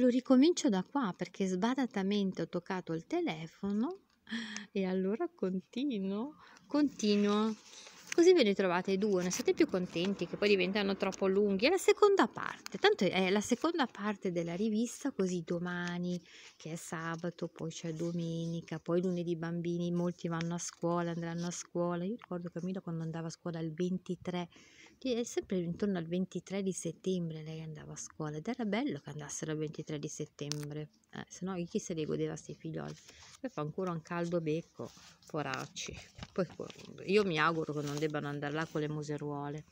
lo ricomincio da qua perché sbadatamente ho toccato il telefono e allora continuo, continuo. Così ve ne trovate due, ne siete più contenti che poi diventano troppo lunghi. È la seconda parte, tanto è la seconda parte della rivista, così domani che è sabato, poi c'è domenica, poi lunedì i bambini, molti vanno a scuola, andranno a scuola. Io ricordo Camilla quando andava a scuola il 23 è sempre intorno al 23 di settembre lei andava a scuola ed era bello che andassero il 23 di settembre, eh, se no chi se li godeva questi figlioli? poi fa ancora un caldo becco, poracci. Poi io mi auguro che non debbano andare là con le museruole.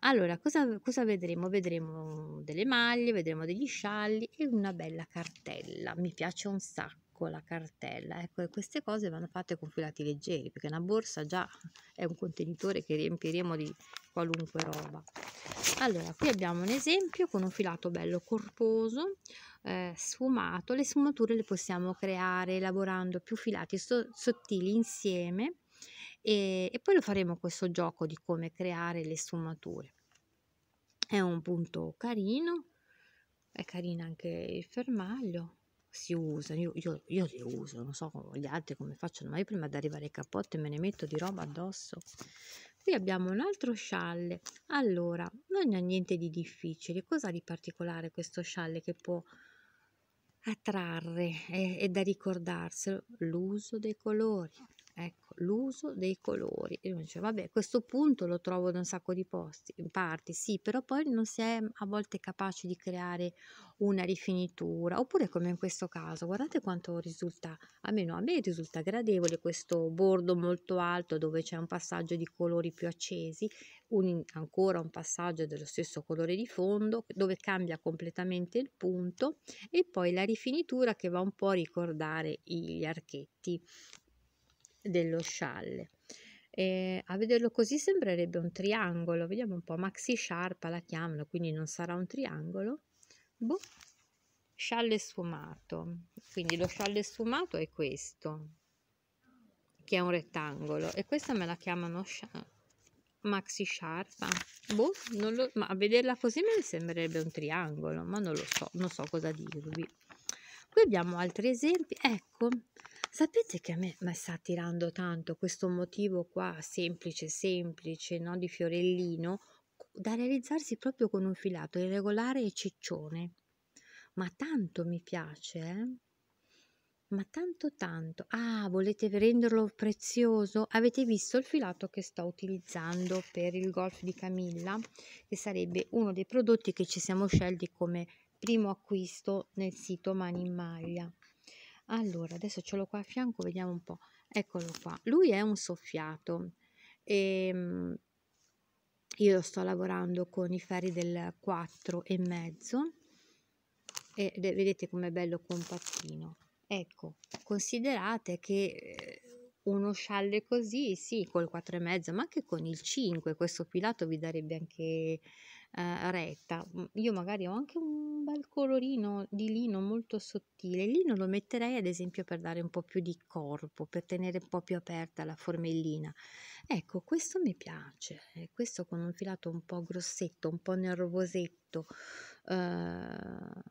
Allora, cosa, cosa, vedremo? Vedremo delle maglie, vedremo degli scialli e una bella cartella. Mi piace un sacco la cartella. Ecco, queste cose vanno fatte con filati leggeri, perché una borsa già è un contenitore che riempiremo di qualunque roba allora qui abbiamo un esempio con un filato bello corposo eh, sfumato le sfumature le possiamo creare lavorando più filati so sottili insieme e, e poi lo faremo questo gioco di come creare le sfumature è un punto carino è carino anche il fermaglio si usano, io, io, io, le uso, non so gli altri come facciano, ma io prima di arrivare ai cappotti me ne metto di roba addosso qui abbiamo un altro scialle allora non ha niente di difficile cosa di particolare questo scialle che può attrarre è, eh, è da ricordarselo l'uso dei colori Ecco, l'uso dei colori. E uno dice, vabbè, questo punto lo trovo da un sacco di posti, in parti, sì, però poi non si è a volte capaci di creare una rifinitura. Oppure come in questo caso, guardate quanto risulta, almeno a me risulta gradevole questo bordo molto alto dove c'è un passaggio di colori più accesi, un, ancora un passaggio dello stesso colore di fondo dove cambia completamente il punto e poi la rifinitura che va un po' a ricordare gli archetti dello scialle. E ehm, a vederlo così sembrerebbe un triangolo, vediamo un po', maxi sciarpa la chiamano, quindi non sarà un triangolo. Boh. Scialle sfumato, quindi lo scialle sfumato è questo, che è un rettangolo, e questa me la chiamano scialle maxi sciarpa boh, lo, ma a vederla così mi sembrerebbe un triangolo ma non lo so non so cosa dirvi qui abbiamo altri esempi ecco Sapete che a me ma sta attirando tanto questo motivo qua semplice, semplice, no, di fiorellino, da realizzarsi proprio con un filato irregolare e ciccione. Ma tanto mi piace, eh? ma tanto tanto. Ah, volete renderlo prezioso? Avete visto il filato che sto utilizzando per il golf di Camilla, che sarebbe uno dei prodotti che ci siamo scelti come primo acquisto nel sito Mani in Maglia. Allora, adesso ce l'ho qua a fianco, vediamo un po'. Eccolo qua. Lui è un soffiato. E, ehm, io sto lavorando con i ferri del 4 e mezzo e vedete com'è bello compattino. Ecco, considerate che eh, uno scialle così, sì, col e mezzo, ma anche con il 5, questo filato vi darebbe anche eh, retta. Io magari ho anche un bel colorino di lino molto sottile, il lino lo metterei ad esempio per dare un po' più di corpo, per tenere un po' più aperta la formellina. Ecco, questo mi piace, eh, questo con un filato un po' grossetto, un po' nervosetto, eh, ma,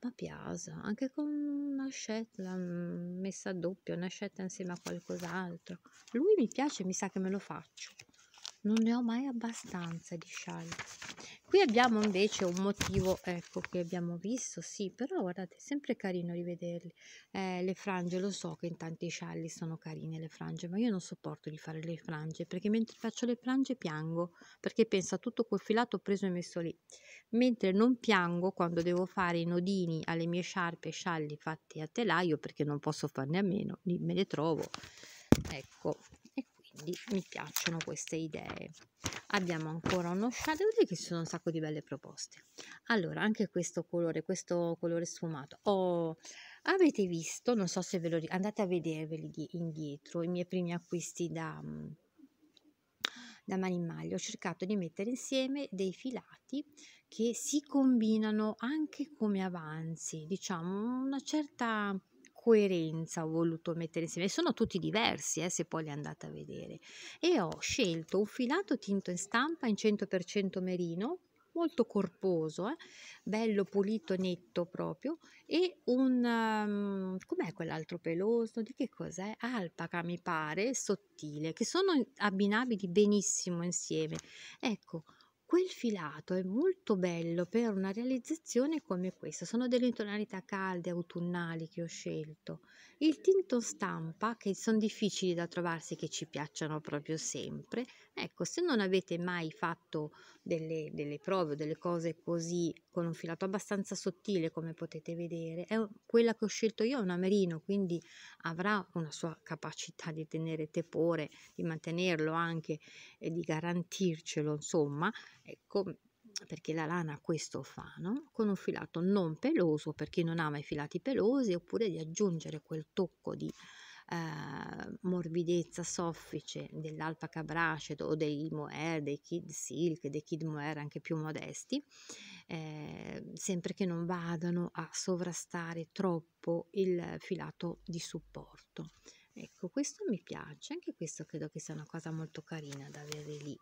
ma piace, anche con una scelta mm, messa a doppio, una scelta insieme a qualcos'altro. Lui mi piace, mi sa che me lo faccio non ne ho mai abbastanza di scialle qui abbiamo invece un motivo ecco che abbiamo visto sì però guardate è sempre carino rivederli eh, le frange lo so che in tanti scialli sono carine le frange ma io non sopporto di fare le frange perché mentre faccio le frange piango perché penso a tutto quel filato preso e messo lì mentre non piango quando devo fare i nodini alle mie sciarpe e scialli fatti a telaio perché non posso farne a meno lì me le trovo ecco quindi mi piacciono queste idee abbiamo ancora uno shadow che ci sono un sacco di belle proposte allora anche questo colore questo colore sfumato oh, avete visto non so se ve lo ricordate, andate a vederveli indietro i miei primi acquisti da mm, da Manimaglio ho cercato di mettere insieme dei filati che si combinano anche come avanzi diciamo una certa coerenza ho voluto mettere insieme. Sono tutti diversi, eh, se poi li andate a vedere. E ho scelto un filato tinto in stampa in 100% merino, molto corposo, eh? bello pulito, netto proprio, e un... Um, com'è quell'altro peloso? Di che cos'è? Alpaca mi pare, sottile, che sono abbinabili benissimo insieme. Ecco, quel filato è molto bello per una realizzazione come questa sono delle tonalità calde autunnali che ho scelto il tinto stampa che sono difficili da trovarsi che ci piacciono proprio sempre Ecco, se non avete mai fatto delle, delle prove o delle cose così con un filato abbastanza sottile come potete vedere, è quella che ho scelto io è una merino, quindi avrà una sua capacità di tenere tepore, di mantenerlo anche e di garantircelo, insomma, ecco, perché la lana questo fa, no? con un filato non peloso per chi non ama i filati pelosi, oppure di aggiungere quel tocco di eh, morbidezza soffice dell'alpaca bracet o dei mohair, dei kid silk, dei kid mohair anche più modesti, eh, sempre che non vadano a sovrastare troppo il filato di supporto. Ecco, questo mi piace, anche questo credo che sia una cosa molto carina da avere lì.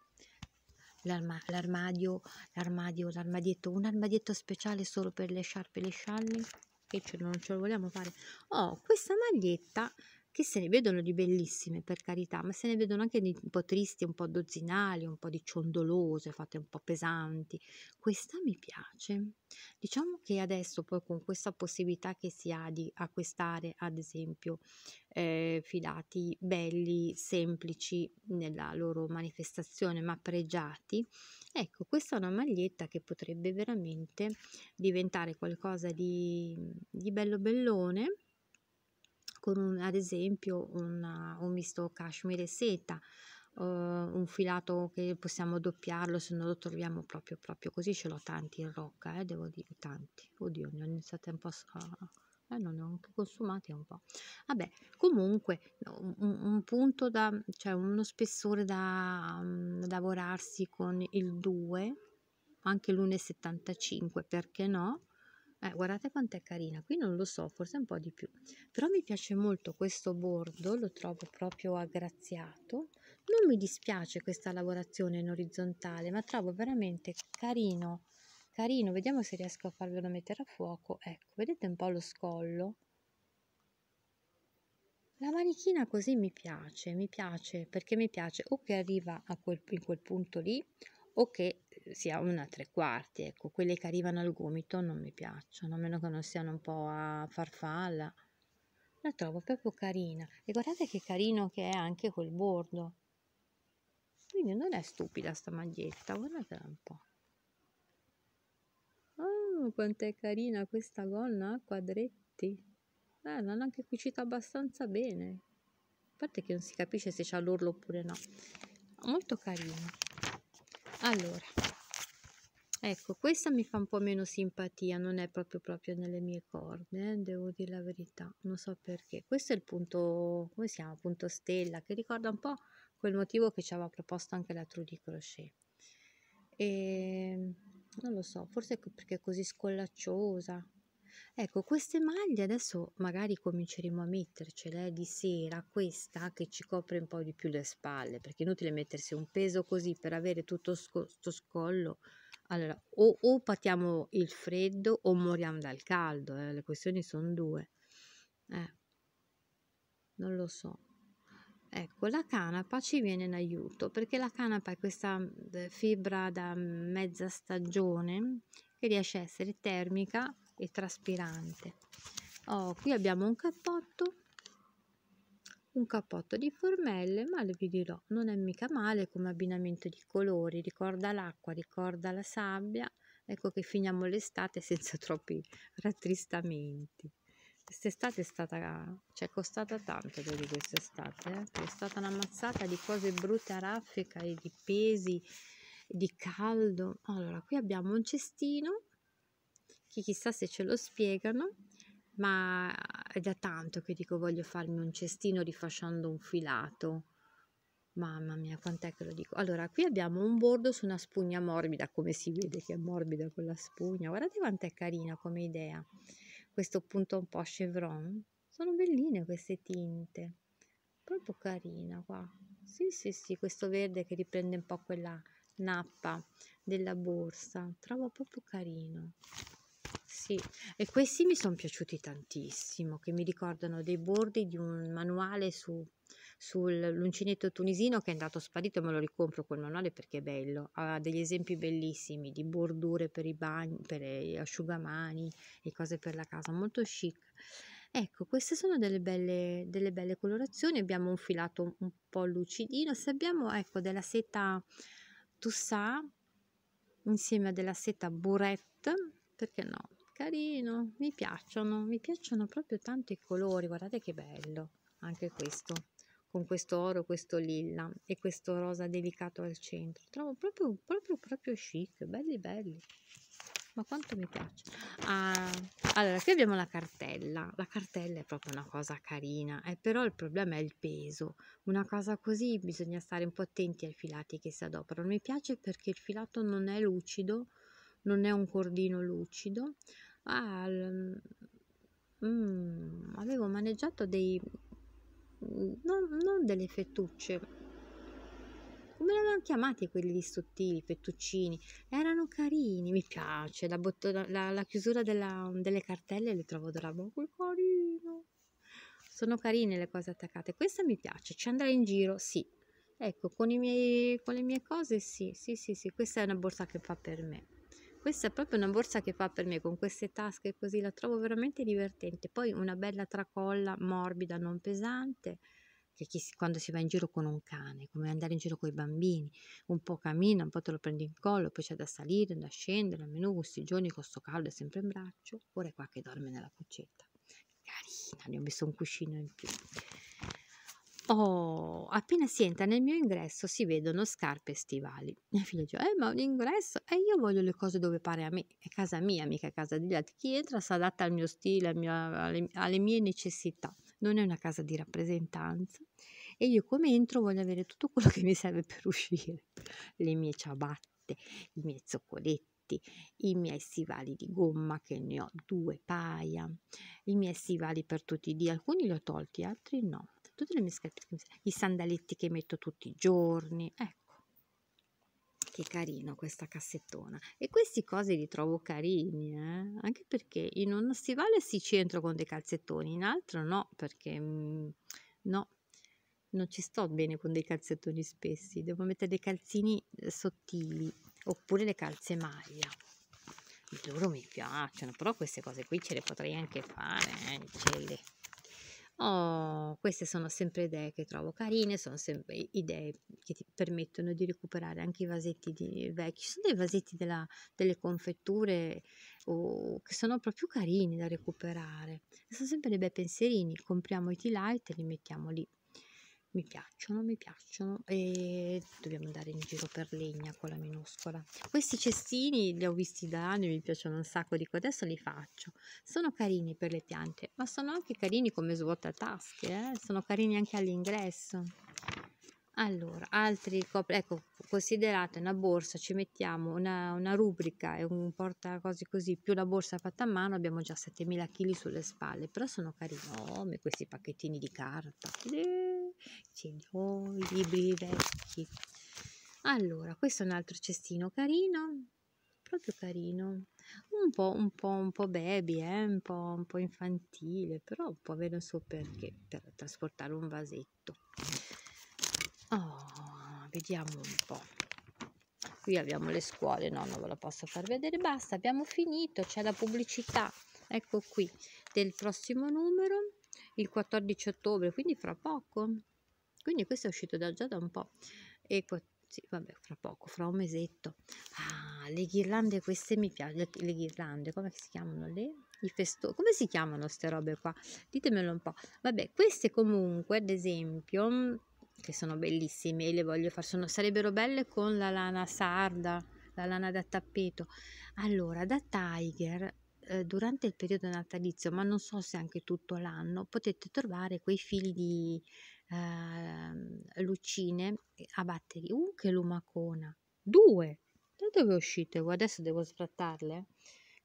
L'arma, l'armadio, l'armadio, l'armadietto, un armadietto speciale solo per le sciarpe e le scialle, che ce, non ce lo vogliamo fare. Oh, questa maglietta che se ne vedono di bellissime per carità, ma se ne vedono anche di un po' tristi, un po' dozzinali, un po' di ciondolose, fatte un po' pesanti. Questa mi piace. Diciamo che adesso poi con questa possibilità che si ha di acquistare ad esempio eh, filati belli, semplici nella loro manifestazione, ma pregiati, ecco questa è una maglietta che potrebbe veramente diventare qualcosa di, di bello bellone con un, ad esempio una, uh, un misto cashmere e seta, uh, un filato che possiamo doppiarlo se non lo troviamo proprio, proprio così, ce l'ho tanti in rocca, eh, devo dire tanti, oddio ne ho iniziato un po' a... Eh, non ne ho anche consumati un po'. Vabbè, comunque un, un punto da, cioè uno spessore da um, lavorarsi con il 2, anche l'1,75, perché no? Eh, guardate quanto è carina, qui non lo so, forse un po' di più, però mi piace molto questo bordo, lo trovo proprio aggraziato, non mi dispiace questa lavorazione in orizzontale, ma trovo veramente carino, carino, vediamo se riesco a farvelo mettere a fuoco, ecco, vedete un po' lo scollo? La manichina così mi piace, mi piace perché mi piace o che arriva a quel, in quel punto lì o che eh, sia una tre quarti, ecco, quelle che arrivano al gomito non mi piacciono, a meno che non siano un po' a farfalla. La trovo proprio carina e guardate che carino che è anche col bordo. Quindi non è stupida sta maglietta, guardate un po'. Oh, quanto è carina questa gonna a quadretti. Eh, l'hanno anche cucita abbastanza bene. A parte che non si capisce se c'ha l'orlo oppure no. Molto carino allora ecco questa mi fa un po' meno simpatia non è proprio proprio nelle mie corde eh, devo dire la verità non so perché questo è il punto come si chiama punto stella che ricorda un po' quel motivo che ci aveva proposto anche la Trudy Crochet e ehm, non lo so forse perché è così scollacciosa Ecco, queste maglie adesso magari cominceremo a mettercele di sera, questa che ci copre un po' di più le spalle, perché è inutile mettersi un peso così per avere tutto questo scollo. Allora, o, o, patiamo il freddo o moriamo dal caldo, eh, le questioni sono due. Eh, non lo so. Ecco, la canapa ci viene in aiuto perché la canapa è questa mhmm, fibra da mezza stagione che riesce a essere termica e traspirante. Oh, qui abbiamo un cappotto, un cappotto di formelle, ma vi dirò, non è mica male come abbinamento di colori, ricorda l'acqua, ricorda la sabbia, ecco che finiamo l'estate senza troppi rattristamenti. Quest'estate è stata, cioè è costata tanto devo dire quest'estate, eh? è stata una mazzata di cose brutte a raffica e di pesi, di caldo. Allora, qui abbiamo un cestino che chissà se ce lo spiegano, ma è da tanto che dico voglio farmi un cestino rifasciando un filato. Mamma mia, quant'è che lo dico? Allora, qui abbiamo un bordo su una spugna morbida, come si vede che è morbida quella spugna. Guardate quant'è carina come idea. Questo punto un po' chevron. Sono belline queste tinte. Proprio carina qua. Sì, sì, sì, questo verde che riprende un po' quella nappa della borsa. Trovo proprio carino sì, e questi mi sono piaciuti tantissimo, che mi ricordano dei bordi di un manuale su, sull'uncinetto tunisino che è andato sparito, me lo ricompro quel manuale perché è bello, ha degli esempi bellissimi di bordure per i bagni, per gli asciugamani e cose per la casa, molto chic. Ecco, queste sono delle belle, delle belle colorazioni, abbiamo un filato un po' lucidino, se abbiamo ecco della seta Tussà insieme a della seta Burette, perché no? carino mi piacciono mi piacciono proprio tanto i colori guardate che bello anche questo con questo oro questo lilla e questo rosa delicato al centro trovo proprio proprio proprio chic belli belli ma quanto mi piace ah, allora qui abbiamo la cartella la cartella è proprio una cosa carina eh, però il problema è il peso una cosa così bisogna stare un po' attenti ai filati che si adoperano mi piace perché il filato non è lucido non è un cordino lucido ah, mm, avevo maneggiato dei non, non delle fettucce come li avevano chiamati quelli lì sottili, fettuccini, erano carini, mi piace, la, botto, la, la chiusura della, delle cartelle le trovo della bocca, carino, sono carine le cose attaccate, questa mi piace, ci andrà in giro, sì, ecco, con, miei, con le mie cose sì, sì, sì, sì, questa è una borsa che fa per me questa è proprio una borsa che fa per me con queste tasche così la trovo veramente divertente poi una bella tracolla morbida non pesante che chi, quando si va in giro con un cane come andare in giro con i bambini un po' cammina un po' te lo prendi in collo poi c'è da salire da scendere almeno questi giorni con sto caldo è sempre in braccio ora è qua che dorme nella cuccetta carina ne ho messo un cuscino in più Oh, appena si entra nel mio ingresso si vedono scarpe stivali. Mia figlia dice, eh, ma un ingresso? E eh, io voglio le cose dove pare a me, è casa mia, mica casa degli altri. Chi entra si adatta al mio stile, al mio, alle, alle mie necessità. Non è una casa di rappresentanza. E io come entro voglio avere tutto quello che mi serve per uscire. Le mie ciabatte, i miei zoccoletti i miei stivali di gomma che ne ho due paia, i miei stivali per tutti i dì, alcuni li ho tolti, altri no, tutte le mie scarpe che mi i sandaletti che metto tutti i giorni, ecco. Che carino questa cassettona. E queste cose li trovo carini, eh? anche perché in uno stivale si centro con dei calzettoni, in altro no, perché mh, mm, no, non ci sto bene con dei calzettoni spessi, devo mettere dei calzini eh, sottili oppure le calze maglia. Loro mi piacciono, però queste cose qui ce le potrei anche fare, eh? ce le Oh, queste sono sempre idee che trovo carine, sono sempre idee che ti permettono di recuperare anche i vasetti di vecchi. Ci sono dei vasetti della, delle confetture oh, che sono proprio carini da recuperare. Sono sempre dei bei pensierini, compriamo i tea light e li mettiamo lì mi piacciono mi piacciono e dobbiamo andare in giro per legna con la minuscola questi cestini li ho visti da anni mi piacciono un sacco dico adesso li faccio sono carini per le piante ma sono anche carini come svuotatasche eh? sono carini anche all'ingresso allora, altri copri, ecco, considerate una borsa, ci mettiamo una, una rubrica e un porta cose così, più la borsa fatta a mano, abbiamo già 7000 kg sulle spalle, però sono carini, oh, questi pacchettini di carta. Eeeh i libri vecchi. Allora, questo è un altro cestino carino, proprio carino. Un po', un po', un po' baby, eh? un, po', un po' infantile, però può avere un suo perché per trasportare un vasetto. Oh, vediamo un po'. Qui abbiamo le scuole, no, non ve lo posso far vedere. Basta, abbiamo finito, c'è la pubblicità. Ecco qui, del prossimo numero, il 14 ottobre, quindi fra poco quindi questo è uscito da, già da un po' e sì, vabbè, fra poco, fra un mesetto. Ah, le ghirlande queste mi piacciono, le, ghirlande, come si chiamano le? I festo- come si chiamano queste robe qua? Ditemelo un po'. Vabbè, queste comunque, ad esempio, mm, che sono bellissime e le voglio far, sono, sarebbero belle con la lana sarda, la lana da tappeto. Allora, da Tiger eh, durante il periodo natalizio, ma non so se anche tutto l'anno, potete trovare quei fili di Ehm, eh, lucine a batteri. Un che lumacona! Due! Da dove uscite voi? Adesso devo sfrattarle, eh,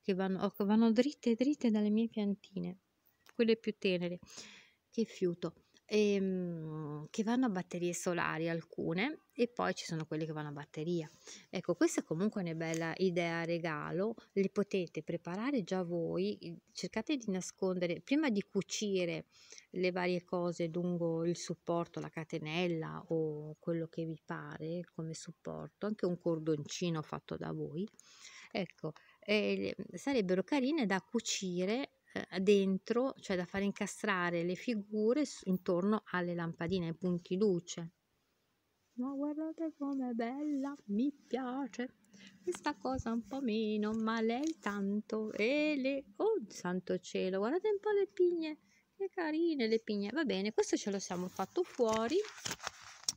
che vanno, oh, vanno dritte dritte dalle mie piantine, quelle più tenere. Che fiuto! ehm, che vanno a batterie solari alcune e poi ci sono quelle che vanno a batteria. Ecco, questa è comunque una bella idea regalo, le potete preparare già voi, cercate di nascondere prima di cucire le varie cose lungo il supporto, la catenella o quello che vi pare come supporto, anche un cordoncino fatto da voi. Ecco, eh, sarebbero carine da cucire eh, dentro, cioè da far incastrare le figure intorno alle lampadine, ai punti luce. Ma no, guardate com'è bella, mi piace. Questa cosa un po' meno, ma lei tanto. E le... Oh, santo cielo, guardate un po' le pigne. Che carine le pigne. Va bene, questo ce lo siamo fatto fuori.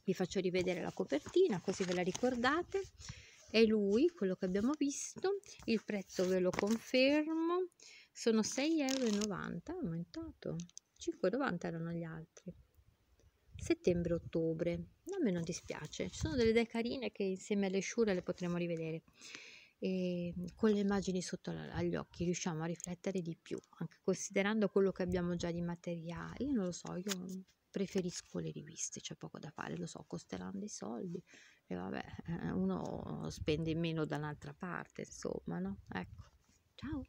Vi faccio rivedere la copertina, così ve la ricordate. È lui, quello che abbiamo visto. Il prezzo ve lo confermo sono 6,90 euro aumentato 5,90 erano gli altri settembre-ottobre a me non dispiace ci sono delle idee carine che insieme alle sciure le potremo rivedere e con le immagini sotto agli occhi riusciamo a riflettere di più anche considerando quello che abbiamo già di materiale io non lo so io preferisco le riviste c'è poco da fare lo so costeranno dei soldi e vabbè eh, uno spende meno da un'altra parte insomma no ecco ciao